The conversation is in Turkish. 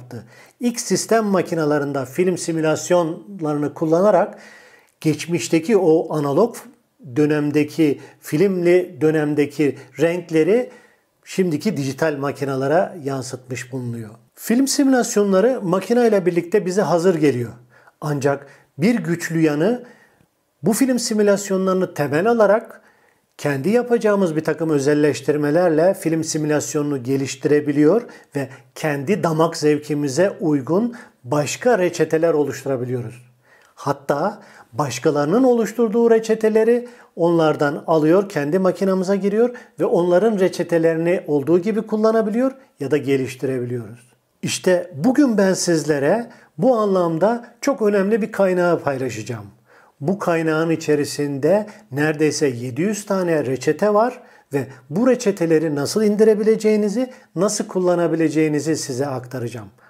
yaptı. İlk sistem makinalarında film simülasyonlarını kullanarak geçmişteki o analog dönemdeki filmli dönemdeki renkleri şimdiki dijital makinalara yansıtmış bulunuyor. Film simülasyonları makinayla birlikte bize hazır geliyor. Ancak bir güçlü yanı bu film simülasyonlarını temel alarak kendi yapacağımız bir takım özelleştirmelerle film simülasyonunu geliştirebiliyor ve kendi damak zevkimize uygun başka reçeteler oluşturabiliyoruz. Hatta başkalarının oluşturduğu reçeteleri onlardan alıyor, kendi makinamıza giriyor ve onların reçetelerini olduğu gibi kullanabiliyor ya da geliştirebiliyoruz. İşte bugün ben sizlere bu anlamda çok önemli bir kaynağı paylaşacağım. Bu kaynağın içerisinde neredeyse 700 tane reçete var ve bu reçeteleri nasıl indirebileceğinizi, nasıl kullanabileceğinizi size aktaracağım.